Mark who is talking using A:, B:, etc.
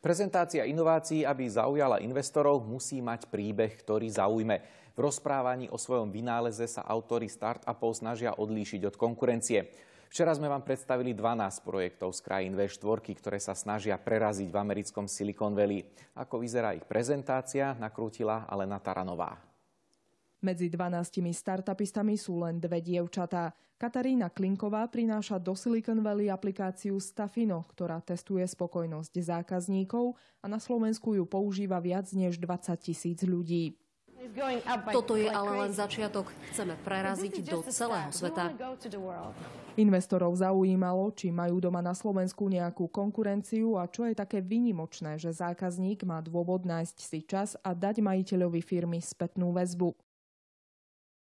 A: Prezentácia inovácií, aby zaujala investorov, musí mať príbeh, ktorý zaujme. V rozprávaní o svojom vynáleze sa autory startupov snažia odlíšiť od konkurencie. Včera sme vám predstavili 12 projektov z krajín V4, ktoré sa snažia preraziť v americkom Silicon Valley. Ako vyzerá ich prezentácia, nakrútila Alena Taranová.
B: Medzi 12 startupistami sú len dve dievčatá. Katarína Klinková prináša do Silicon Valley aplikáciu Stafino, ktorá testuje spokojnosť zákazníkov a na Slovensku ju používa viac než 20 tisíc ľudí.
C: Toto je ale len začiatok. Chceme preraziť do celého sveta.
B: Investorov zaujímalo, či majú doma na Slovensku nejakú konkurenciu a čo je také vynimočné, že zákazník má dôvod nájsť si čas a dať majiteľovi firmy spätnú väzbu.